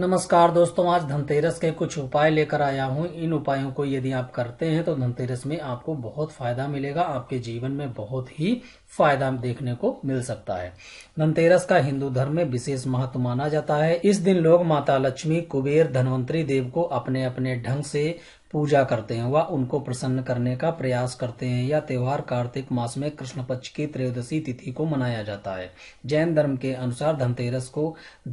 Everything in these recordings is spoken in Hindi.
नमस्कार दोस्तों आज धनतेरस के कुछ उपाय लेकर आया हूँ इन उपायों को यदि आप करते हैं तो धनतेरस में आपको बहुत फायदा मिलेगा आपके जीवन में बहुत ही फायदा देखने को मिल सकता है धनतेरस का हिंदू धर्म में विशेष महत्व माना जाता है इस दिन लोग माता लक्ष्मी कुबेर धनवंतरी देव को अपने अपने ढंग से पूजा करते हैं व उनको प्रसन्न करने का प्रयास करते हैं यह त्यौहार कार्तिक मास में कृष्ण पक्ष की त्रयोदशी तिथि को मनाया जाता है जैन धर्म के अनुसार धनतेरस को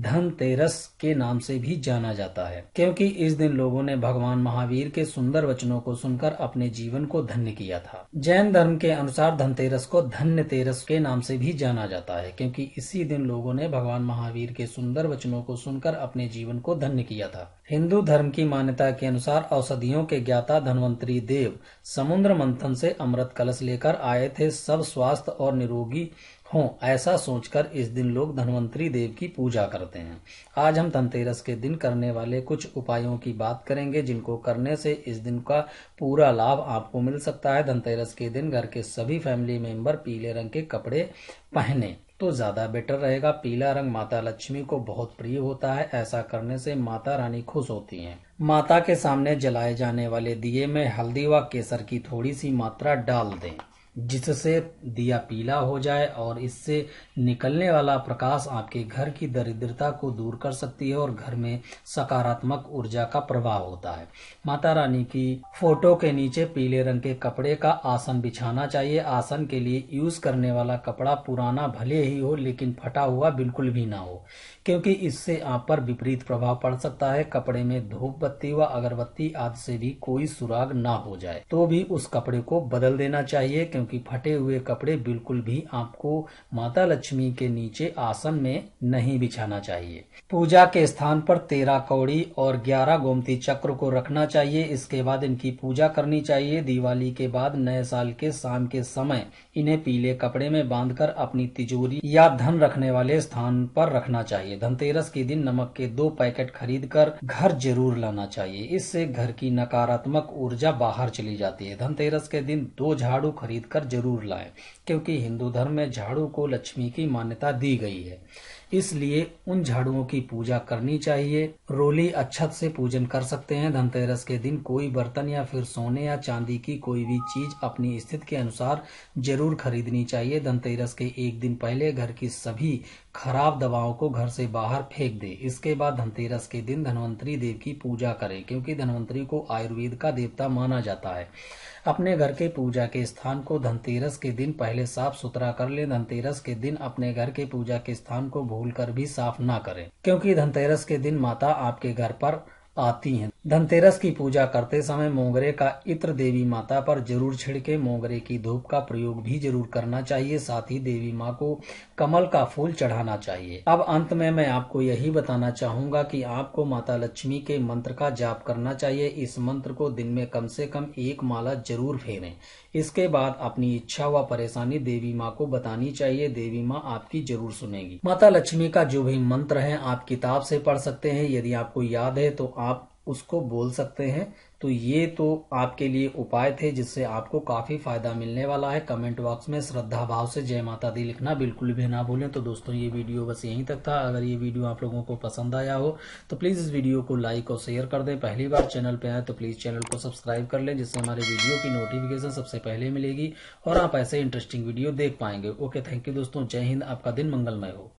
धनतेरस के नाम से भी जाना जाता है क्योंकि इस दिन लोगों ने भगवान महावीर के सुंदर वचनों को सुनकर अपने जीवन को धन्य किया था जैन धर्म के अनुसार धनतेरस को धन्य तेरस के नाम से भी जाना जाता है क्योंकि इसी दिन लोगों ने भगवान महावीर के सुंदर वचनों को सुनकर अपने जीवन को धन्य किया था हिंदू धर्म की मान्यता के अनुसार औषधियों के ज्ञाता धनवंतरी देव समुद्र मंथन से अमृत कलश लेकर आए थे सब स्वास्थ्य और निरोगी हों ऐसा सोचकर इस दिन लोग धनवंतरी देव की पूजा करते हैं आज हम धनतेरस के दिन करने वाले कुछ उपायों की बात करेंगे जिनको करने से इस दिन का पूरा लाभ आपको मिल सकता है धनतेरस के दिन घर के सभी फैमिली मेंबर पीले रंग के कपड़े पहने तो ज़्यादा बेटर रहेगा पीला रंग माता लक्ष्मी को बहुत प्रिय होता है ऐसा करने से माता रानी खुश होती हैं। माता के सामने जलाए जाने वाले दिए में हल्दी व केसर की थोड़ी सी मात्रा डाल दें जिससे दिया पीला हो जाए और इससे निकलने वाला प्रकाश आपके घर की दरिद्रता को दूर कर सकती है और घर में सकारात्मक ऊर्जा का प्रभाव होता है माता रानी की फोटो के नीचे पीले रंग के कपड़े का आसन बिछाना चाहिए आसन के लिए यूज करने वाला कपड़ा पुराना भले ही हो लेकिन फटा हुआ बिल्कुल भी ना हो क्योंकि इससे आप पर विपरीत प्रभाव पड़ सकता है कपड़े में धूप बत्ती व अगरबत्ती आदि से भी कोई सुराग ना हो जाए तो भी उस कपड़े को बदल देना चाहिए क्योंकि क्योंकि फटे हुए कपड़े बिल्कुल भी आपको माता लक्ष्मी के नीचे आसन में नहीं बिछाना चाहिए पूजा के स्थान पर तेरह कौड़ी और ग्यारह गोमती चक्र को रखना चाहिए इसके बाद इनकी पूजा करनी चाहिए दिवाली के बाद नए साल के शाम के समय इन्हें पीले कपड़े में बांध अपनी तिजोरी या धन रखने वाले स्थान पर रखना चाहिए धनतेरस के दिन नमक के दो पैकेट खरीद कर घर जरूर लाना चाहिए इससे घर की नकारात्मक ऊर्जा बाहर चली जाती है धनतेरस के दिन दो झाड़ू खरीद कर जरूर लाएं क्योंकि हिंदू धर्म में झाड़ू को लक्ष्मी की मान्यता दी गई है इसलिए उन झाड़ुओं की पूजा करनी चाहिए रोली अच्छत से पूजन कर सकते हैं धनतेरस के दिन कोई बर्तन या फिर सोने या चांदी की कोई भी चीज अपनी स्थिति के अनुसार जरूर खरीदनी चाहिए धनतेरस के एक दिन पहले घर की सभी खराब दवाओं को घर से बाहर फेंक दे इसके बाद धनतेरस के दिन धनवंतरी देव की पूजा करें क्योंकि धनवंतरी को आयुर्वेद का देवता माना जाता है अपने घर के पूजा के स्थान को धनतेरस के दिन पहले साफ सुथरा कर लें धनतेरस के दिन अपने घर के पूजा के स्थान को भूल भूलकर भी साफ ना करें क्योंकि धनतेरस के दिन माता आपके घर पर आती हैं। धनतेरस की पूजा करते समय मोगरे का इत्र देवी माता पर जरूर छिड़के मोगरे की धूप का प्रयोग भी जरूर करना चाहिए साथ ही देवी माँ को कमल का फूल चढ़ाना चाहिए अब अंत में मैं आपको यही बताना चाहूंगा कि आपको माता लक्ष्मी के मंत्र का जाप करना चाहिए इस मंत्र को दिन में कम से कम एक माला जरूर फेरे इसके बाद अपनी इच्छा व परेशानी देवी माँ को बतानी चाहिए देवी माँ आपकी जरूर सुनेगी माता लक्ष्मी का जो भी मंत्र है आप किताब से पढ़ सकते हैं यदि आपको याद है तो उसको बोल सकते हैं तो ये तो आपके लिए उपाय थे जिससे आपको काफ़ी फायदा मिलने वाला है कमेंट बॉक्स में श्रद्धा भाव से जय माता दी लिखना बिल्कुल भी ना भूलें तो दोस्तों ये वीडियो बस यहीं तक था अगर ये वीडियो आप लोगों को पसंद आया हो तो प्लीज़ इस वीडियो को लाइक और शेयर कर दें पहली बार चैनल पर आए तो प्लीज़ चैनल को सब्सक्राइब कर लें जिससे हमारे वीडियो की नोटिफिकेशन सबसे पहले मिलेगी और आप ऐसे इंटरेस्टिंग वीडियो देख पाएंगे ओके थैंक यू दोस्तों जय हिंद आपका दिन मंगलमय हो